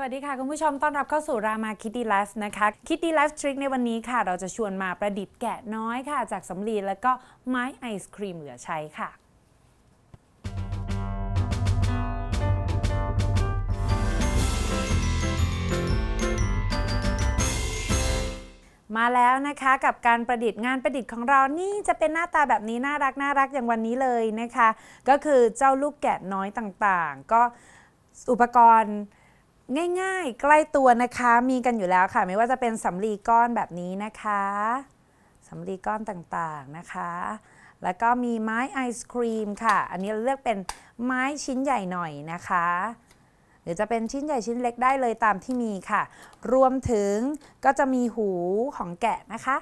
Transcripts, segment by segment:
สวัสดีค่ะ คุณผู้ชมต้อนรับเข้าสู่รามาคิตตี้ไลฟ์นะคะคิตตี้ไลฟ์ทริคในวันนี้ค่ะเราจะชวนมาประดิษฐ์แกะน้อยค่ะ จากสำลีแล้วก็ไม้ไอศครีม เหลือใช้ค่ะมาแล้วนะคะกับการประดิษฐ์งานประดิษฐ์ของเรา นี่จะเป็นหน้าตาแบบนี้น่ารักน่ารักอย่างวันนี้เลยนะคะ ก็คือเจ้าลูกแกะน้อยต่าง ๆ ก็ อุปกรณ์ง่ายๆ ใกล้ตัวนะคะมีกันอยู่แล้วค่ะ ไม่ว่าจะเป็นสำลีก้อนแบบนี้นะคะสำลีก้อนต่างๆนะคะ แล้วก็มีไม้ไอศครีมค่ะอันนี้เราเลือกเป็นไม้ชิ้นใหญ่หน่อยนะคะหรือจะเป็นชิ้นใหญ่ชิ้นเล็กได้เลยตามที่มีค่ะ รวมถึงก็จะมีหูของแกะนะคะ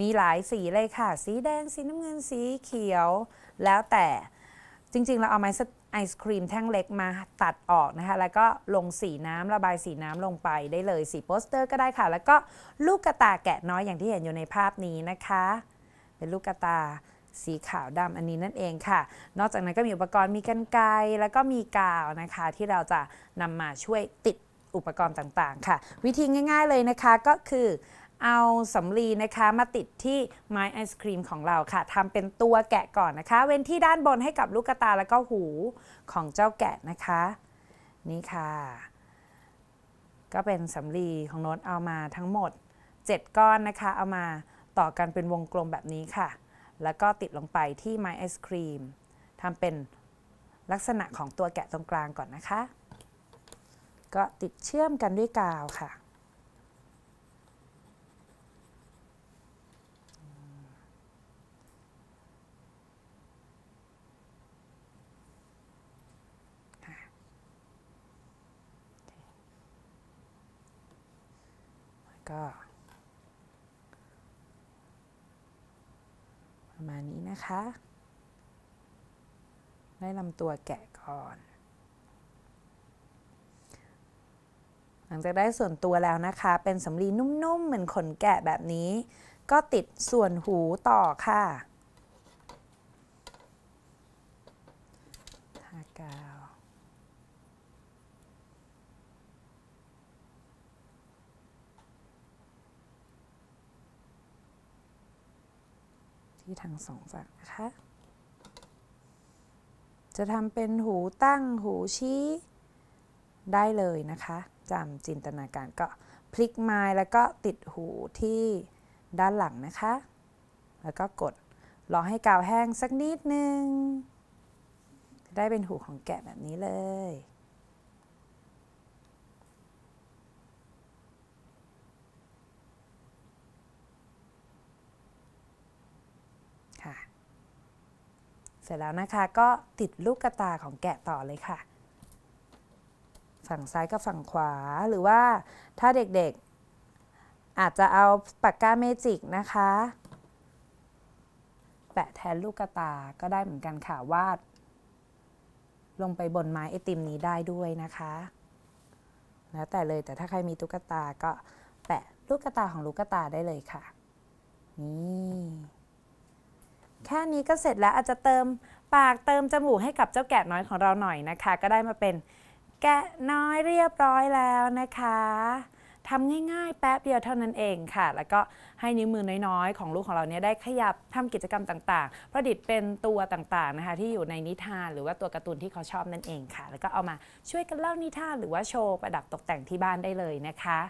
มีหลายสีเลยค่ะ สีแดง สีน้ำเงินสีเขียวแล้วแต่จริงๆ เราเอาไม้ไอศครีมแท่งเล็กมาตัดออกนะคะแล้วก็ลงสีน้ำระบายสีน้ำลงไปได้เลยสีโปสเตอร์ก็ได้ค่ะ แล้วก็ลูกกระตาแกะน้อยอย่างที่เห็นอยู่ในภาพนี้นะคะ เป็นลูกกระตาสีขาวดำอันนี้นั่นเองค่ะ นอกจากนั้นก็มีอุปกรณ์มีกันไกแล้วก็มีกาวนะคะ ที่เราจะนำมาช่วยติดอุปกรณ์ต่างๆค่ะ วิธีง่ายๆเลยนะคะก็คือเอาสำลีนะคะมาติดที่ไม้ไอศครีมของเราค่ะทำเป็นตัวแกะก่อนนะคะ เว้นที่ด้านบนให้กับลูกตาแล้วก็หูของเจ้าแกะนะคะ นี่ค่ะ ก็เป็นสำลีของโน้ตเอามาทั้งหมด 7 ก้อนนะคะเอามาต่อกันเป็นวงกลมแบบนี้ค่ะ แล้วก็ติดลงไปที่ไม้ไอศครีมทำเป็นลักษณะของตัวแกะตรงกลางก่อนนะคะ ก็ติดเชื่อมกันด้วยกาวค่ะก็ประมาณนี้นะคะไล่ลำตัวแกะก่อน หลังจากได้ส่วนตัวแล้วนะคะ เป็นสำลีนุ่มๆ เหมือนขนแกะแบบนี้ ก็ติดส่วนหูต่อค่ะทากาวที่ทั้งสองฝั่งนะคะ จะทำเป็นหูตั้งหูชี้ ได้เลยนะคะ จำจินตนาการก็พลิกไม้แล้วก็ติดหูที่ด้านหลังนะคะ แล้วก็กดรอให้กาวแห้งสักนิดนึงได้เป็นหูของแกะแบบนี้เลยร็จแล้วนะคะก็ติดลูกกระตาของแกะต่อเลยค่ะ ฝั่งซ้ายกับฝั่งขวาหรือว่า ถ้าเด็กๆ อาจจะเอาปากกาเมจิกนะคะ แปะแทนลูกกระตาก็ได้เหมือนกันค่ะวาด ลงไปบนไม้ไอติมนี้ได้ด้วยนะคะ แล้วแต่เลยแต่ถ้าใครมีตุ๊กตาก็แปะลูกกระตาของลูกกระตาได้เลยค่ะ นี่แค่นี้ก็เสร็จแล้ว อาจจะเติมปากเติมจมูกให้กับเจ้าแกะน้อยของเราหน่อยนะคะ ก็ได้มาเป็น แกะน้อยเรียบร้อยแล้วนะคะทำง่ายๆ แป๊บเดียวเท่านั้นเองค่ะ แล้วก็ให้นิ้วมือน้อยๆ ของลูกของเราเนี่ยได้ขยับทำกิจกรรมต่าง ๆ ประดิษฐ์เป็นตัวต่างๆนะคะ ที่อยู่ในนิทานหรือว่าตัวการ์ตูนที่เขาชอบนั่นเองค่ะ แล้วก็เอามาช่วยกันเล่านิทานหรือว่าโชว์ประดับตกแต่งที่บ้านได้เลยนะคะ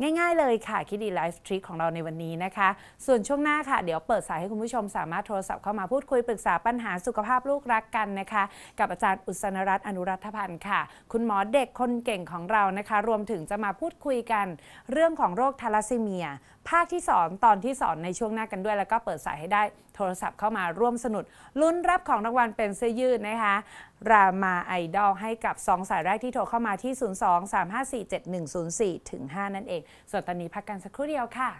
ง่ายๆเลยค่ะ คิดดีไลฟ์ทริคของเราในวันนี้นะคะ ส่วนช่วงหน้าค่ะ เดี๋ยวเปิดสายให้คุณผู้ชมสามารถโทรศัพท์เข้ามาพูดคุยปรึกษาปัญหาสุขภาพลูกรักกันนะคะ กับอาจารย์อุศนรัตน์อนุรัตพันธ์ค่ะ คุณหมอเด็กคนเก่งของเรานะคะ รวมถึงจะมาพูดคุยกัน เรื่องของโรคทาราซีเมีย ภาคที่สอนตอนที่สอนในช่วงหน้ากันด้วย แล้วก็เปิดสายให้ได้โทรศัพท์เข้ามาร่วมสนุกลุ้นรับของรางวัลเป็นเสื้อยืดนะคะรามาไอดอลให้กับ 2 สายแรกที่โทรเข้ามาที่ 023547104ถึง5นั่นเอง ส่วนตอนนี้พักกันสักครู่เดียวค่ะ